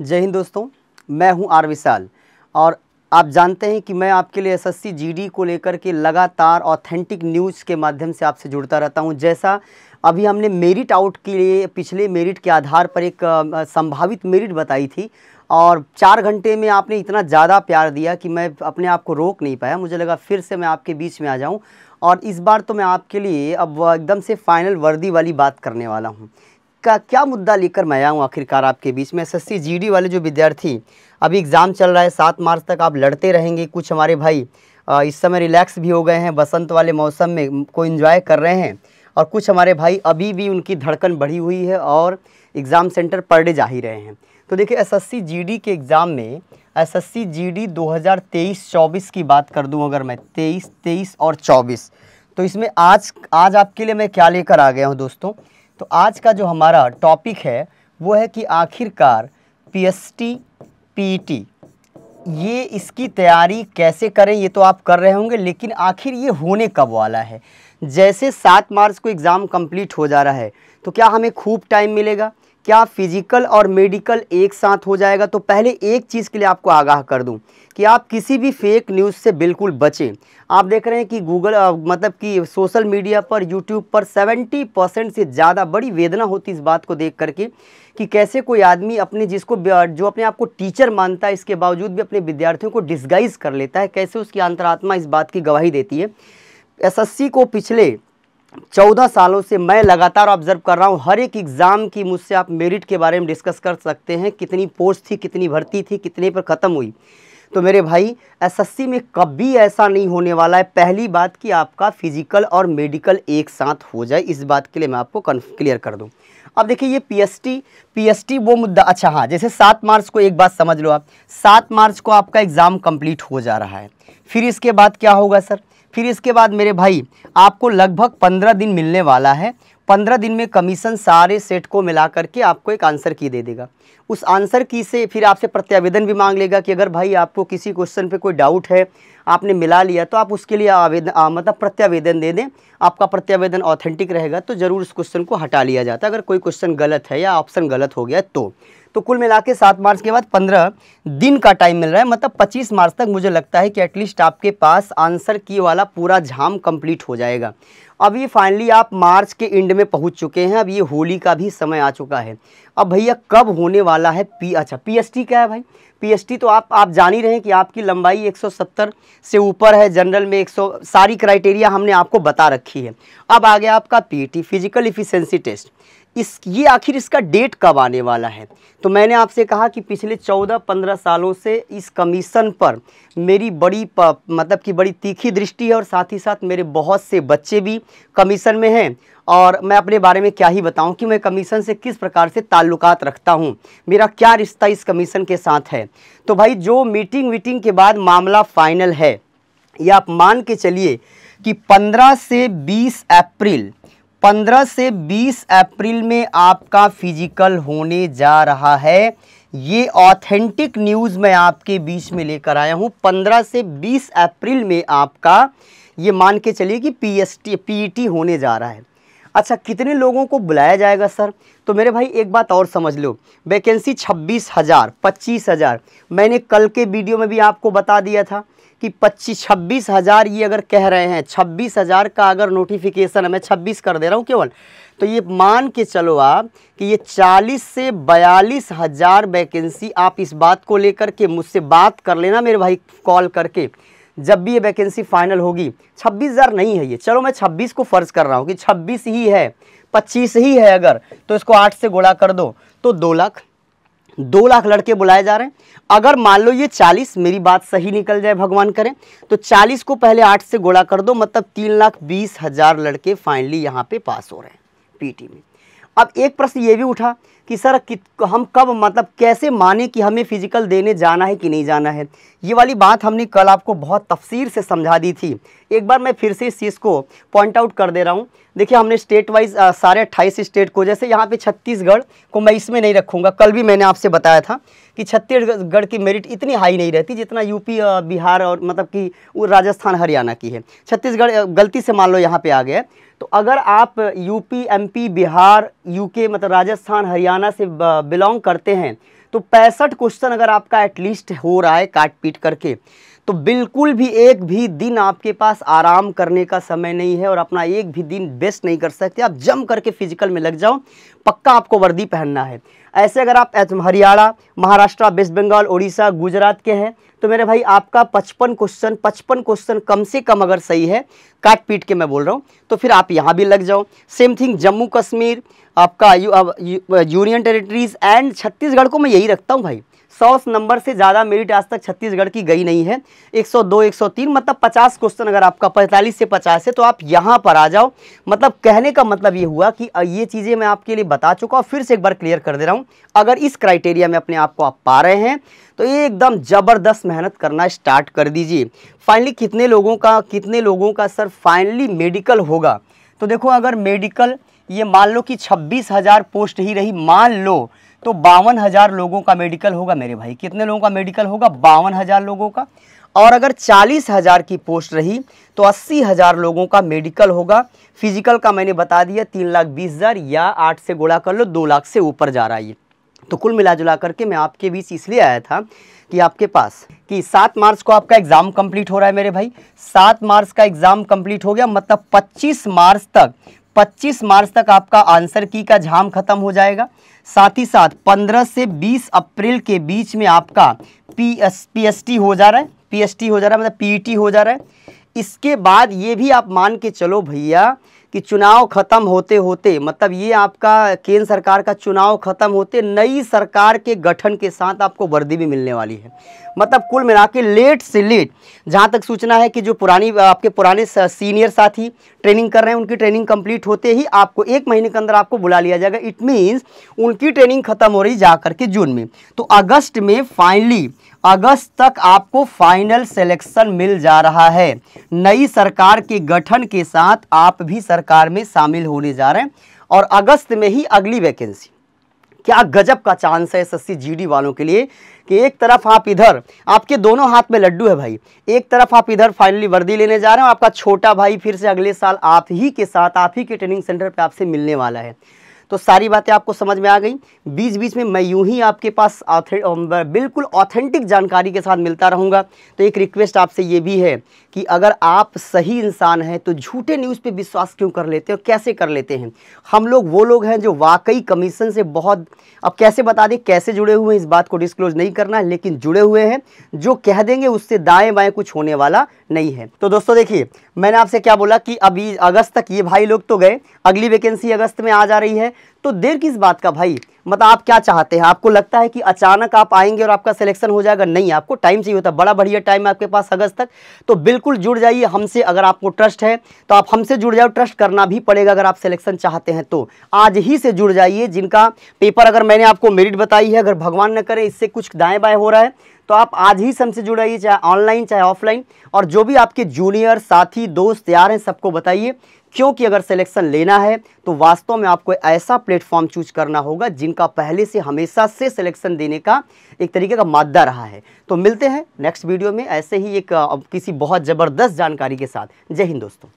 जय हिंद दोस्तों मैं हूं आर विशाल और आप जानते हैं कि मैं आपके लिए एसएससी जीडी को लेकर के लगातार ऑथेंटिक न्यूज़ के माध्यम से आपसे जुड़ता रहता हूं जैसा अभी हमने मेरिट आउट के लिए पिछले मेरिट के आधार पर एक संभावित मेरिट बताई थी और चार घंटे में आपने इतना ज़्यादा प्यार दिया कि मैं अपने आप को रोक नहीं पाया मुझे लगा फिर से मैं आपके बीच में आ जाऊँ और इस बार तो मैं आपके लिए अब एकदम से फाइनल वर्दी वाली बात करने वाला हूँ का क्या मुद्दा लेकर मैं आया हूँ आखिरकार आपके बीच में एस एस सी वाले जो विद्यार्थी अभी एग्ज़ाम चल रहा है सात मार्च तक आप लड़ते रहेंगे कुछ हमारे भाई इस समय रिलैक्स भी हो गए हैं बसंत वाले मौसम में को इन्जॉय कर रहे हैं और कुछ हमारे भाई अभी भी उनकी धड़कन बढ़ी हुई है और एग्ज़ाम सेंटर पढ़े जा ही रहे हैं तो देखिए एसएससी जीडी के एग्ज़ाम में एसएससी जीडी 2023-24 की बात कर दूं अगर मैं 23, 23 और 24 तो इसमें आज आज आपके लिए मैं क्या लेकर आ गया हूं दोस्तों तो आज का जो हमारा टॉपिक है वो है कि आखिरकार पीएसटी टी e ये इसकी तैयारी कैसे करें ये तो आप कर रहे होंगे लेकिन आखिर ये होने कब वाला है जैसे सात मार्च को एग्ज़ाम कंप्लीट हो जा रहा है तो क्या हमें खूब टाइम मिलेगा क्या फिजिकल और मेडिकल एक साथ हो जाएगा तो पहले एक चीज़ के लिए आपको आगाह कर दूं कि आप किसी भी फेक न्यूज़ से बिल्कुल बचें आप देख रहे हैं कि गूगल मतलब कि सोशल मीडिया पर यूट्यूब पर 70 परसेंट से ज़्यादा बड़ी वेदना होती इस बात को देख करके कि कैसे कोई आदमी अपने जिसको जो अपने आप को टीचर मानता है इसके बावजूद भी अपने विद्यार्थियों को डिस्गाइज कर लेता है कैसे उसकी अंतरात्मा इस बात की गवाही देती है एस को पिछले चौदह सालों से मैं लगातार ऑब्जर्व कर रहा हूँ हर एक एग्ज़ाम की मुझसे आप मेरिट के बारे में डिस्कस कर सकते हैं कितनी पोस्ट थी कितनी भर्ती थी कितने पर ख़त्म हुई तो मेरे भाई एसएससी में कभी ऐसा नहीं होने वाला है पहली बात कि आपका फिजिकल और मेडिकल एक साथ हो जाए इस बात के लिए मैं आपको क्लियर कर दूँ अब देखिए ये पीएसटी पीएसटी वो मुद्दा अच्छा हाँ जैसे सात मार्च को एक बात समझ लो आप सात मार्च को आपका एग्ज़ाम कंप्लीट हो जा रहा है फिर इसके बाद क्या होगा सर फिर इसके बाद मेरे भाई आपको लगभग पंद्रह दिन मिलने वाला है पंद्रह दिन में कमीशन सारे सेट को मिला करके आपको एक आंसर की दे देगा उस आंसर की से फिर आपसे प्रत्यावेदन भी मांग लेगा कि अगर भाई आपको किसी क्वेश्चन पे कोई डाउट है आपने मिला लिया तो आप उसके लिए आवेदन मतलब प्रत्यावेदन दे दें आपका प्रत्यावेदन ऑथेंटिक रहेगा तो ज़रूर उस क्वेश्चन को हटा लिया जाता है अगर कोई क्वेश्चन गलत है या ऑप्शन गलत हो गया तो तो कुल मिला के सात मार्च के बाद पंद्रह दिन का टाइम मिल रहा है मतलब पच्चीस मार्च तक मुझे लगता है कि एटलीस्ट आपके पास आंसर की वाला पूरा झाम कंप्लीट हो जाएगा अब ये फाइनली आप मार्च के एंड में पहुंच चुके हैं अब ये होली का भी समय आ चुका है अब भैया कब होने वाला है पी अच्छा पीएसटी क्या है भाई पीएसटी तो आप आप जान ही रहे हैं कि आपकी लंबाई 170 से ऊपर है जनरल में 100 सारी क्राइटेरिया हमने आपको बता रखी है अब आ गया आपका पीटी फिजिकल इफिशेंसी टेस्ट इस ये आखिर इसका डेट कब आने वाला है तो मैंने आपसे कहा कि पिछले 14-15 सालों से इस कमीशन पर मेरी बड़ी मतलब कि बड़ी तीखी दृष्टि है और साथ ही साथ मेरे बहुत से बच्चे भी कमीशन में हैं और मैं अपने बारे में क्या ही बताऊं कि मैं कमीशन से किस प्रकार से ताल्लुकात रखता हूं मेरा क्या रिश्ता इस कमीशन के साथ है तो भाई जो मीटिंग वीटिंग के बाद मामला फाइनल है या आप मान के चलिए कि पंद्रह से बीस अप्रैल पंद्रह से बीस अप्रैल में आपका फिजिकल होने जा रहा है ये ऑथेंटिक न्यूज़ मैं आपके बीच में लेकर आया हूँ पंद्रह से बीस अप्रैल में आपका ये मान के चलिए कि पी ई टी होने जा रहा है अच्छा कितने लोगों को बुलाया जाएगा सर तो मेरे भाई एक बात और समझ लो वैकेंसी छब्बीस हज़ार पच्चीस हज़ार मैंने कल के वीडियो में भी आपको बता दिया था कि पच्चीस छब्बीस हज़ार ये अगर कह रहे हैं छब्बीस हज़ार का अगर नोटिफिकेशन है मैं छब्बीस कर दे रहा हूँ केवल तो ये मान के चलो आप कि ये चालीस से बयालीस हज़ार वैकेंसी आप इस बात को लेकर के मुझसे बात कर लेना मेरे भाई कॉल करके जब भी ये वैकेंसी फाइनल होगी छब्बीस हज़ार नहीं है ये चलो मैं छब्बीस को फ़र्ज़ कर रहा हूँ कि छब्बीस ही है पच्चीस ही है अगर तो इसको आठ से गोला कर दो तो दो लाख दो लाख लड़के बुलाए जा रहे हैं अगर मान लो ये चालीस मेरी बात सही निकल जाए भगवान करें तो चालीस को पहले आठ से गोला कर दो मतलब तीन लाख बीस हज़ार लड़के फाइनली यहाँ पे पास हो रहे हैं पीटी में अब एक प्रश्न ये भी उठा कि सर कि हम कब मतलब कैसे माने कि हमें फ़िज़िकल देने जाना है कि नहीं जाना है ये वाली बात हमने कल आपको बहुत तफसीर से समझा दी थी एक बार मैं फिर से इस चीज़ को पॉइंट आउट कर दे रहा हूँ देखिए हमने स्टेट वाइज सारे अट्ठाईस स्टेट को जैसे यहाँ पे छत्तीसगढ़ को मैं इसमें नहीं रखूँगा कल भी मैंने आपसे बताया था कि छत्तीसगढ़ की मेरिट इतनी हाई नहीं रहती जितना यूपी बिहार और मतलब कि राजस्थान हरियाणा की है छत्तीसगढ़ गलती से मान लो यहाँ पर आ गया तो अगर आप यूपी एम बिहार यूके मतलब राजस्थान हरियाणा हरियाणा से बिलोंग करते हैं तो पैंसठ क्वेश्चन अगर आपका एटलीस्ट हो रहा है काट पीट करके तो बिल्कुल भी एक भी दिन आपके पास आराम करने का समय नहीं है और अपना एक भी दिन बेस्ट नहीं कर सकते आप जम करके फिजिकल में लग जाओ पक्का आपको वर्दी पहनना है ऐसे अगर आप हरियाणा महाराष्ट्र वेस्ट बंगाल उड़ीसा गुजरात के हैं तो मेरे भाई आपका पचपन क्वेश्चन पचपन क्वेश्चन कम से कम अगर सही है काट पीट के मैं बोल रहा हूँ तो फिर आप यहाँ भी लग जाओ सेम थिंग जम्मू कश्मीर आपका u, u, union territories and Chhattisgarh को मैं यही रखता हूँ भाई सौ नंबर से ज़्यादा मेरिट आज तक छत्तीसगढ़ की गई नहीं है 102, 103 मतलब 50 क्वेश्चन अगर आपका 45 से 50 है तो आप यहाँ पर आ जाओ मतलब कहने का मतलब ये हुआ कि ये चीज़ें मैं आपके लिए बता चुका हूँ फिर से एक बार क्लियर कर दे रहा हूँ अगर इस क्राइटेरिया में अपने आप को आप पा रहे हैं तो ये एकदम ज़बरदस्त मेहनत करना स्टार्ट कर दीजिए फाइनली कितने लोगों का कितने लोगों का सर फाइनली मेडिकल होगा तो देखो अगर मेडिकल ये मान लो कि छब्बीस हज़ार पोस्ट ही रही मान लो तो बावन हज़ार लोगों का मेडिकल होगा मेरे भाई कितने लोगों का मेडिकल होगा बावन हज़ार लोगों का और अगर चालीस हज़ार की पोस्ट रही तो अस्सी हज़ार लोगों का मेडिकल होगा फिजिकल का मैंने बता दिया तीन लाख बीस हज़ार या आठ से गुणा कर लो दो लाख से ऊपर जा रहा है ये तो कुल मिला जुला करके मैं आपके बीच इसलिए आया था कि आपके पास कि सात मार्च को आपका एग्ज़ाम कंप्लीट हो रहा है मेरे भाई सात मार्च का एग्ज़ाम कंप्लीट हो गया मतलब पच्चीस मार्च तक 25 मार्च तक आपका आंसर की का झाम खत्म हो जाएगा साथ ही साथ 15 से 20 अप्रैल के बीच में आपका P S P S T हो जा रहा है पी एस टी हो जा रहा है मतलब पी ई टी हो जा रहा है इसके बाद ये भी आप मान के चलो भैया कि चुनाव ख़त्म होते होते मतलब ये आपका केंद्र सरकार का चुनाव ख़त्म होते नई सरकार के गठन के साथ आपको वर्दी भी मिलने वाली है मतलब कुल मिला के लेट से लेट जहाँ तक सूचना है कि जो पुरानी आपके पुराने सीनियर साथी ट्रेनिंग कर रहे हैं उनकी ट्रेनिंग कंप्लीट होते ही आपको एक महीने के अंदर आपको बुला लिया जाएगा इट मीन्स उनकी ट्रेनिंग ख़त्म हो रही जा करके जून में तो अगस्त में फाइनली अगस्त तक आपको फाइनल सिलेक्शन मिल जा रहा है नई सरकार के गठन के साथ आप भी सरकार में शामिल होने जा रहे हैं और अगस्त में ही अगली वैकेंसी क्या गजब का चांस है एसएससी जीडी वालों के लिए कि एक तरफ आप इधर आपके दोनों हाथ में लड्डू है भाई एक तरफ आप इधर फाइनली वर्दी लेने जा रहे हो आपका छोटा भाई फिर से अगले साल आप ही के साथ आप ही के ट्रेनिंग सेंटर पे आपसे मिलने वाला है तो सारी बातें आपको समझ में आ गई बीच बीच में मैं यूं ही आपके पास बिल्कुल ऑथेंटिक जानकारी के साथ मिलता रहूँगा तो एक रिक्वेस्ट आपसे ये भी है कि अगर आप सही इंसान हैं तो झूठे न्यूज़ पे विश्वास क्यों कर लेते हैं कैसे कर लेते हैं हम लोग वो लोग हैं जो वाकई कमीशन से बहुत अब कैसे बता दें कैसे जुड़े हुए हैं इस बात को डिस्क्लोज नहीं करना है लेकिन जुड़े हुए हैं जो कह देंगे उससे दाएँ बाएँ कुछ होने वाला नहीं है तो दोस्तों देखिए मैंने आपसे क्या बोला कि अभी अगस्त तक ये भाई लोग तो गए अगली वैकेंसी अगस्त में आ जा रही है तो देर किस बात का भाई मतलब आप क्या चाहते हैं आपको लगता है कि अचानक आप आएंगे और आपका सिलेक्शन हो जाएगा नहीं आपको टाइम चाहिए होता है बड़ा बढ़िया टाइम है आपके पास अगस्त तक तो बिल्कुल जुड़ जाइए हमसे अगर आपको ट्रस्ट है तो आप हमसे जुड़ जाओ ट्रस्ट करना भी पड़ेगा अगर आप सिलेक्शन चाहते हैं तो आज ही से जुड़ जाइए जिनका पेपर अगर मैंने आपको मेरिट बताई है अगर भगवान न करें इससे कुछ दाएँ बाएँ हो रहा है तो आप आज ही से जुड़ाइए चाहे ऑनलाइन चाहे ऑफलाइन और जो भी आपके जूनियर साथी दोस्त यार हैं सबको बताइए क्योंकि अगर सिलेक्शन लेना है तो वास्तव में आपको ऐसा प्लेटफॉर्म चूज करना होगा जिनका पहले से हमेशा से सिलेक्शन देने का एक तरीके का मादा रहा है तो मिलते हैं नेक्स्ट वीडियो में ऐसे ही एक किसी बहुत ज़बरदस्त जानकारी के साथ जय हिंद दोस्तों